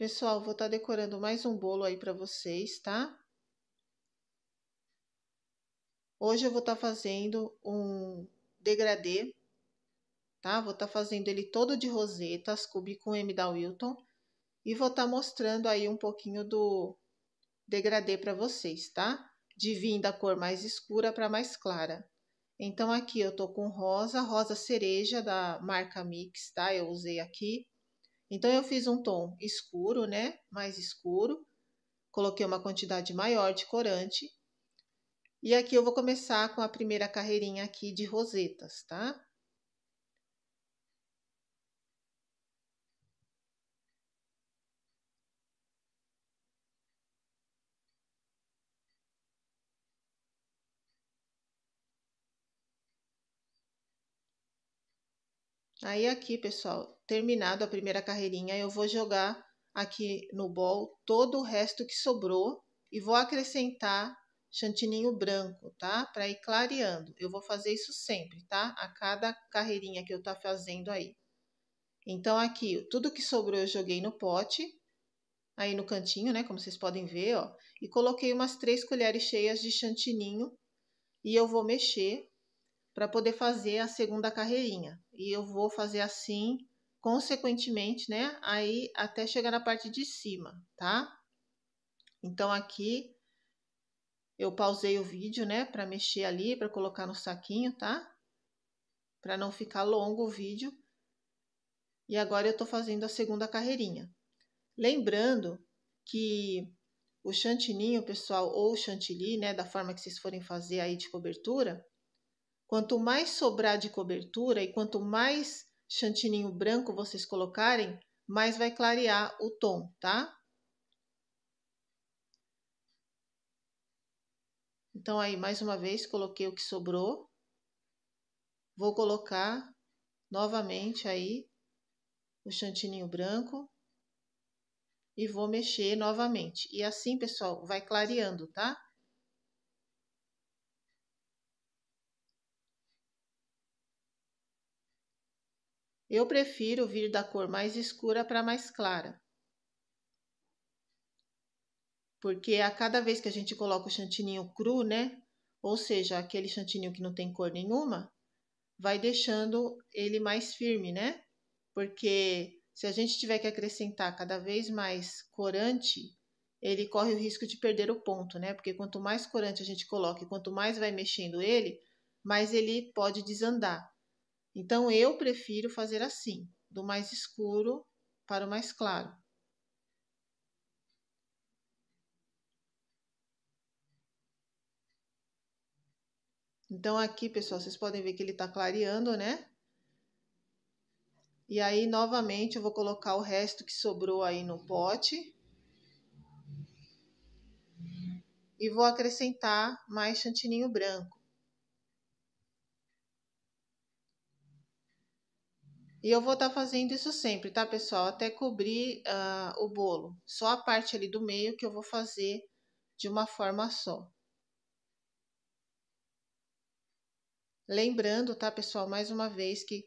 Pessoal, vou estar tá decorando mais um bolo aí para vocês, tá? Hoje eu vou estar tá fazendo um degradê, tá? Vou estar tá fazendo ele todo de rosetas, cubi com M da Wilton. E vou estar tá mostrando aí um pouquinho do degradê para vocês, tá? De vir da cor mais escura para mais clara. Então, aqui eu tô com rosa, rosa cereja da marca Mix, tá? Eu usei aqui. Então, eu fiz um tom escuro, né? Mais escuro. Coloquei uma quantidade maior de corante. E aqui eu vou começar com a primeira carreirinha aqui de rosetas, tá? Aí aqui, pessoal, terminado a primeira carreirinha, eu vou jogar aqui no bol todo o resto que sobrou e vou acrescentar chantininho branco, tá? Para ir clareando. Eu vou fazer isso sempre, tá? A cada carreirinha que eu tá fazendo aí. Então, aqui, tudo que sobrou eu joguei no pote, aí no cantinho, né? Como vocês podem ver, ó. E coloquei umas três colheres cheias de chantininho e eu vou mexer para poder fazer a segunda carreirinha. E eu vou fazer assim consequentemente, né, aí até chegar na parte de cima, tá? Então, aqui eu pausei o vídeo, né, para mexer ali, para colocar no saquinho, tá? Para não ficar longo o vídeo. E agora eu tô fazendo a segunda carreirinha. Lembrando que o chantininho, pessoal, ou chantilly, né, da forma que vocês forem fazer aí de cobertura, quanto mais sobrar de cobertura e quanto mais chantininho branco vocês colocarem, mais vai clarear o tom, tá? Então, aí, mais uma vez, coloquei o que sobrou. Vou colocar novamente aí o chantininho branco e vou mexer novamente. E assim, pessoal, vai clareando, tá? Eu prefiro vir da cor mais escura para mais clara. Porque a cada vez que a gente coloca o chantininho cru, né? Ou seja, aquele chantininho que não tem cor nenhuma, vai deixando ele mais firme, né? Porque se a gente tiver que acrescentar cada vez mais corante, ele corre o risco de perder o ponto, né? Porque quanto mais corante a gente coloca e quanto mais vai mexendo ele, mais ele pode desandar. Então eu prefiro fazer assim, do mais escuro para o mais claro. Então aqui, pessoal, vocês podem ver que ele está clareando, né? E aí, novamente, eu vou colocar o resto que sobrou aí no pote. E vou acrescentar mais chantininho branco. E eu vou estar tá fazendo isso sempre, tá, pessoal? Até cobrir uh, o bolo. Só a parte ali do meio que eu vou fazer de uma forma só. Lembrando, tá, pessoal, mais uma vez que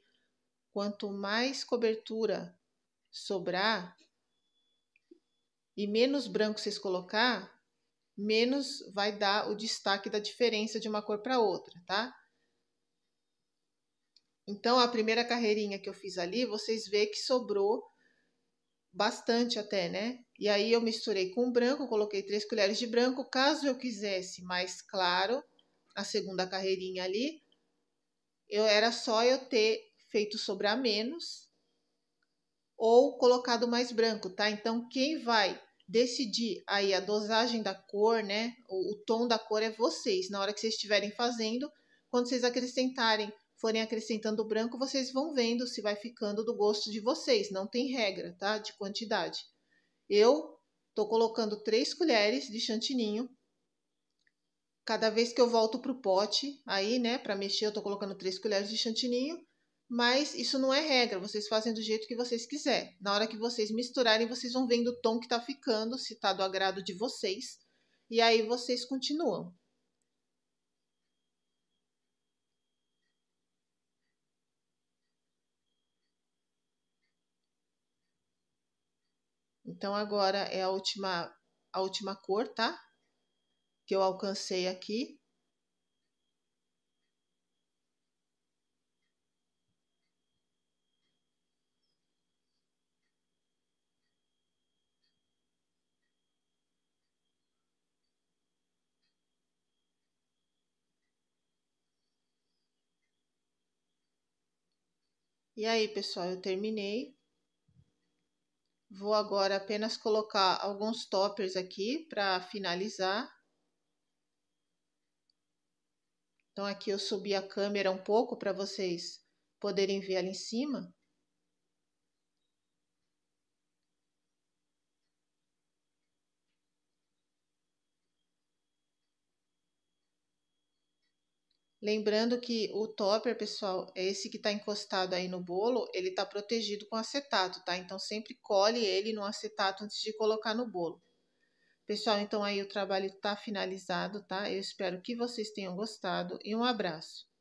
quanto mais cobertura sobrar e menos branco vocês colocar, menos vai dar o destaque da diferença de uma cor para outra, tá? Então, a primeira carreirinha que eu fiz ali, vocês vêem que sobrou bastante até, né? E aí eu misturei com branco, coloquei três colheres de branco, caso eu quisesse mais claro, a segunda carreirinha ali, eu era só eu ter feito sobrar menos ou colocado mais branco, tá? Então quem vai decidir aí a dosagem da cor, né? O, o tom da cor é vocês, na hora que vocês estiverem fazendo, quando vocês acrescentarem forem acrescentando branco, vocês vão vendo se vai ficando do gosto de vocês. Não tem regra, tá? De quantidade. Eu tô colocando três colheres de chantininho. Cada vez que eu volto pro pote, aí, né, para mexer, eu tô colocando três colheres de chantininho. Mas isso não é regra, vocês fazem do jeito que vocês quiserem. Na hora que vocês misturarem, vocês vão vendo o tom que tá ficando, se tá do agrado de vocês. E aí vocês continuam. Então, agora é a última, a última cor, tá? Que eu alcancei aqui. E aí, pessoal, eu terminei. Vou agora apenas colocar alguns toppers aqui para finalizar. Então, aqui eu subi a câmera um pouco para vocês poderem ver ali em cima. Lembrando que o topper, pessoal, é esse que está encostado aí no bolo, ele está protegido com acetato, tá? Então, sempre colhe ele no acetato antes de colocar no bolo. Pessoal, então aí o trabalho está finalizado, tá? Eu espero que vocês tenham gostado e um abraço.